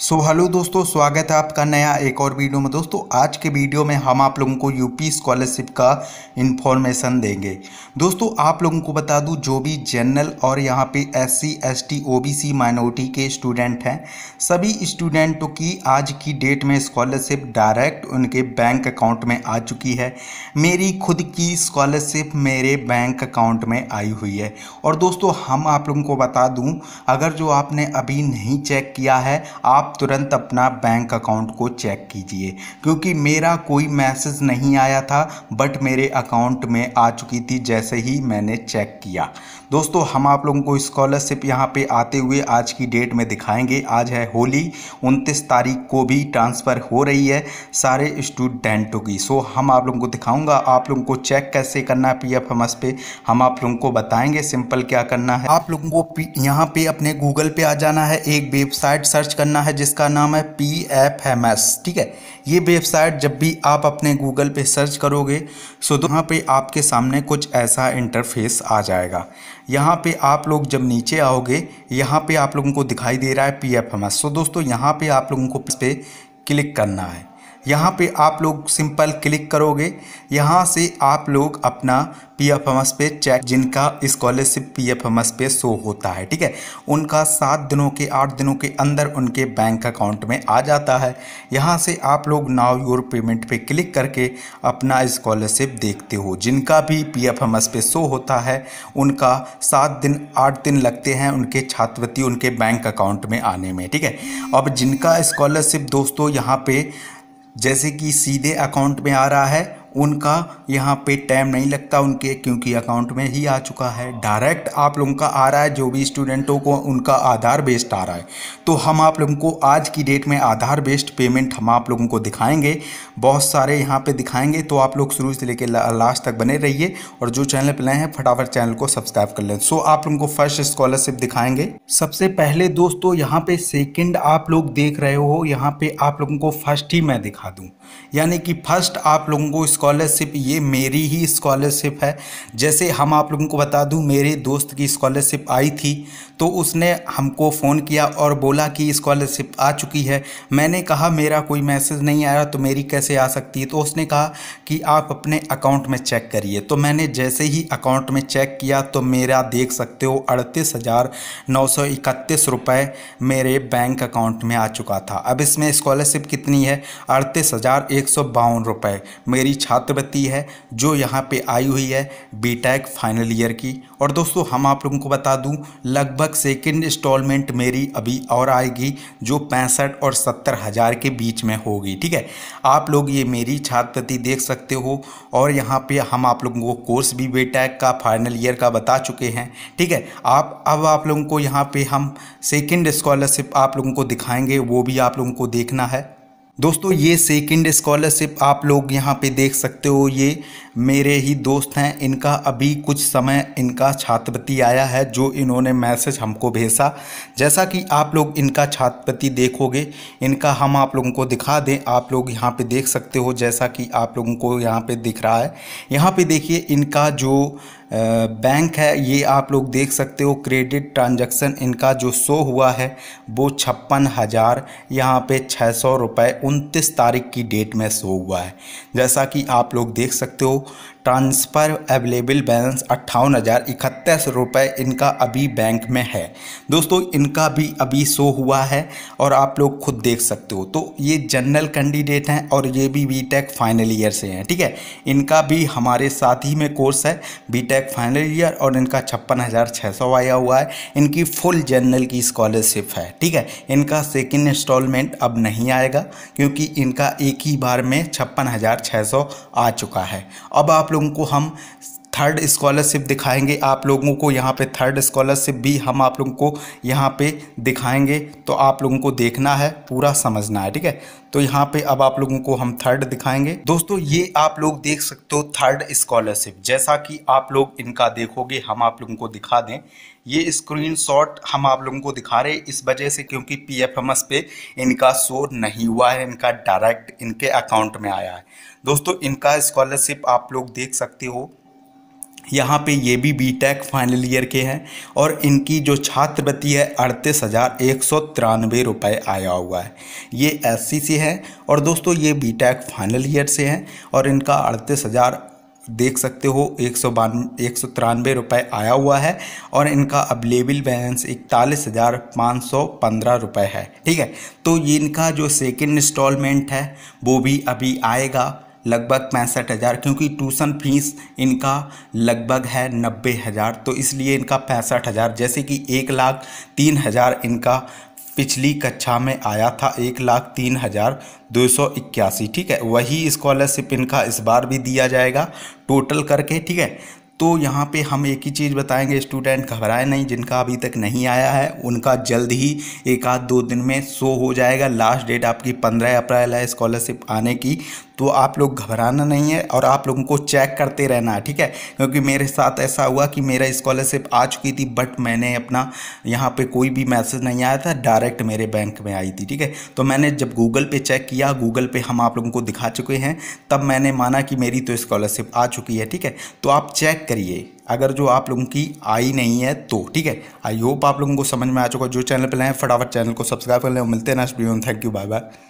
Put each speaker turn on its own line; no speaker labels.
सो so, hello दोस्तों स्वागत है आपका नया एक और वीडियो में दोस्तों आज के वीडियो में हम आप लोगों को यूपी स्कॉलरशिप का इन्फॉर्मेशन देंगे दोस्तों आप लोगों को बता दूं जो भी जनरल और यहाँ पे S C S T O B C minority के स्टूडेंट हैं सभी स्टूडेंटों की आज की डेट में स्कॉलरशिप डायरेक्ट उनके बैंक अकाउंट में आ चुकी है मेरी खुद की स्कॉलरशिप मेरे बैंक अकाउंट में आई हुई है और दोस्तों हम आप लोगों को बता दूँ अगर जो आपने अभी नहीं चेक किया है आप आप तुरंत अपना बैंक अकाउंट को चेक कीजिए क्योंकि मेरा कोई मैसेज नहीं आया था बट मेरे अकाउंट में आ चुकी थी जैसे ही मैंने चेक किया दोस्तों हम आप लोगों को स्कॉलरशिप यहाँ पे आते हुए आज की डेट में दिखाएंगे आज है होली 29 तारीख को भी ट्रांसफ़र हो रही है सारे स्टूडेंटों की सो हम आप लोगों को दिखाऊंगा आप लोगों को चेक कैसे करना है पी एफ एम एस पे हम आप लोगों को बताएंगे सिंपल क्या करना है आप लोगों को यहाँ पे अपने गूगल पे आ जाना है एक वेबसाइट सर्च करना है जिसका नाम है पी एफ एम एस ठीक है ये वेबसाइट जब भी आप अपने गूगल पे सर्च करोगे सो तो यहाँ पे आपके सामने कुछ ऐसा इंटरफेस आ जाएगा यहाँ पे आप लोग जब नीचे आओगे यहाँ पे आप लोगों को दिखाई दे रहा है P F M S so दोस्तों यहाँ पे आप लोगों को इस पर क्लिक करना है यहाँ पे आप लोग सिंपल क्लिक करोगे यहाँ से आप लोग अपना पी एफ एम एस पे चेक जिनका scholarship P F M S पे शो होता है ठीक है उनका सात दिनों के आठ दिनों के अंदर उनके बैंक अकाउंट में आ जाता है यहाँ से आप लोग नाव योर पेमेंट पे क्लिक करके अपना स्कॉलरशिप देखते हो जिनका भी पी एफ एम एस पे शो होता है उनका सात दिन आठ दिन लगते हैं उनके छात्रवृत्ति उनके बैंक अकाउंट में आने में ठीक है अब जिनका स्कॉलरशिप दोस्तों यहाँ पे जैसे कि सीधे अकाउंट में आ रहा है उनका यहाँ पे टाइम नहीं लगता उनके क्योंकि अकाउंट में ही आ चुका है डायरेक्ट आप लोगों का आ रहा है जो भी स्टूडेंटों को उनका आधार बेस्ड आ रहा है तो हम आप लोगों को आज की डेट में आधार बेस्ड पेमेंट हम आप लोगों को दिखाएंगे बहुत सारे यहाँ पे दिखाएंगे तो आप लोग शुरू से लेकर ला, लास्ट तक बने रहिए और जो चैनल पर नए हैं फटाफट चैनल को सब्सक्राइब कर लें सो आप लोगों को फर्स्ट स्कॉलरशिप दिखाएंगे सबसे पहले दोस्तों यहाँ पे सेकेंड आप लोग देख रहे हो यहाँ पे आप लोगों को फर्स्ट ही मैं दिखा दूँ यानी कि फर्स्ट आप लोगों को स्कॉलरशिप ये मेरी ही स्कॉलरशिप है जैसे हम आप लोगों को बता दूं मेरे दोस्त की स्कॉलरशिप आई थी तो उसने हमको फ़ोन किया और बोला कि स्कॉलरशिप आ चुकी है मैंने कहा मेरा कोई मैसेज नहीं आया तो मेरी कैसे आ सकती है तो उसने कहा कि आप अपने अकाउंट में चेक करिए तो मैंने जैसे ही अकाउंट में चेक किया तो मेरा देख सकते हो अड़तीस हज़ार नौ सौ इकतीस रुपये मेरे बैंक अकाउंट में आ चुका था अब इसमें स्कॉलरशिप कितनी है अड़तीस हज़ार मेरी छात्रवृत्ति है जो यहाँ पे आई हुई है बीटेक फाइनल ईयर की और दोस्तों हम आप लोगों को बता दूँ लगभग सेकेंड इंस्टॉलमेंट मेरी अभी और आएगी जो पैंसठ और सत्तर हज़ार के बीच में होगी ठीक है आप लोग ये मेरी छात्रवृत्ति देख सकते हो और यहाँ पे हम आप लोगों को कोर्स भी बीटेक e का फाइनल ईयर का बता चुके हैं ठीक है आप अब आप लोगों को यहाँ पर हम सेकेंड स्कॉलरशिप आप लोगों को दिखाएंगे वो भी आप लोगों को देखना है दोस्तों ये सेकंड स्कॉलरशिप आप लोग यहाँ पे देख सकते हो ये मेरे ही दोस्त हैं इनका अभी कुछ समय इनका छात्रवृत्ति आया है जो इन्होंने मैसेज हमको भेजा जैसा कि आप लोग इनका छात्रवृत्ति देखोगे इनका हम आप लोगों को दिखा दें आप लोग यहाँ पे देख सकते हो जैसा कि आप लोगों को यहाँ पे दिख रहा है यहाँ पे देखिए इनका जो बैंक है ये आप लोग देख सकते हो क्रेडिट ट्रांजैक्शन इनका जो शो हुआ है वो छप्पन हज़ार यहाँ पे छः सौ रुपये उनतीस तारीख की डेट में शो हुआ है जैसा कि आप लोग देख सकते हो ट्रांसफ़र अवेलेबल बैलेंस अट्ठावन हज़ार इकहत्तर रुपये इनका अभी बैंक में है दोस्तों इनका भी अभी शो हुआ है और आप लोग खुद देख सकते हो तो ये जनरल कैंडिडेट हैं और ये भी बी टेक फाइनल ईयर से हैं ठीक है इनका भी हमारे साथ ही में कोर्स है बी टेक फाइनल ईयर और इनका छप्पन हज़ार छः सौ आया हुआ है इनकी फुल जनरल की स्कॉलरशिप है ठीक है इनका सेकेंड इंस्टॉलमेंट अब नहीं आएगा क्योंकि इनका एक ही बार में छप्पन हज़ार छः सौ आ चुका है अब आप लोग लोगों को हम थर्ड स्कॉलरशिप दिखाएंगे आप लोगों को यहाँ पे थर्ड स्कॉलरशिप भी हम आप लोगों को यहाँ पे दिखाएंगे तो आप लोगों को देखना है पूरा समझना है ठीक है तो यहाँ पे अब आप लोगों को हम थर्ड दिखाएंगे दोस्तों ये आप लोग देख सकते हो थर्ड स्कॉलरशिप जैसा कि आप लोग इनका देखोगे हम आप लोगों को दिखा दें ये शॉट हम आप लोगों को दिखा रहे इस वजह से क्योंकि एस पे इनका शो नहीं हुआ है इनका डायरेक्ट इनके अकाउंट में आया है दोस्तों इनका स्कॉलरशिप आप लोग देख सकते हो यहाँ पे ये भी बी फाइनल ईयर के हैं और इनकी जो छात्रवृत्ति है अड़तीस हज़ार एक सौ तिरानवे रुपये आया हुआ है ये एस सी से है और दोस्तों ये बी फाइनल ईयर से हैं और इनका अड़तीस हज़ार देख सकते हो एक सौ बान एक सौ तिरानवे रुपये आया हुआ है और इनका अवेलेबल बैलेंस इकतालीस हज़ार पाँच सौ पंद्रह रुपये है ठीक है तो ये इनका जो सेकेंड इंस्टॉलमेंट है वो भी अभी आएगा लगभग पैंसठ हज़ार क्योंकि ट्यूशन फीस इनका लगभग है नब्बे हज़ार तो इसलिए इनका पैंसठ हज़ार जैसे कि एक लाख तीन हज़ार इनका पिछली कक्षा में आया था एक लाख तीन हज़ार दो सौ इक्यासी ठीक है वही स्कॉलरशिप इनका इस बार भी दिया जाएगा टोटल करके ठीक है तो यहाँ पे हम एक ही चीज़ बताएंगे स्टूडेंट घबराए नहीं जिनका अभी तक नहीं आया है उनका जल्द ही एक आध दो दिन में शो हो जाएगा लास्ट डेट आपकी पंद्रह अप्रैल है स्कॉलरशिप आने की तो आप लोग घबराना नहीं है और आप लोगों को चेक करते रहना है ठीक है क्योंकि मेरे साथ ऐसा हुआ कि मेरा स्कॉलरशिप आ चुकी थी बट मैंने अपना यहाँ पे कोई भी मैसेज नहीं आया था डायरेक्ट मेरे बैंक में आई थी ठीक है तो मैंने जब गूगल पे चेक किया गूगल पे हम आप लोगों को दिखा चुके हैं तब मैंने माना कि मेरी तो स्कॉलरशिप आ चुकी है ठीक है तो आप चेक करिए अगर जो आप लोगों की आई नहीं है तो ठीक है आई होप आप लोगों को समझ में आ चुका जो चैनल पर लाएँ फटाफट चैनल को सब्सक्राइब कर लें मिलते हैं नेक्स्ट वीडियो में थैंक यू बाय बाय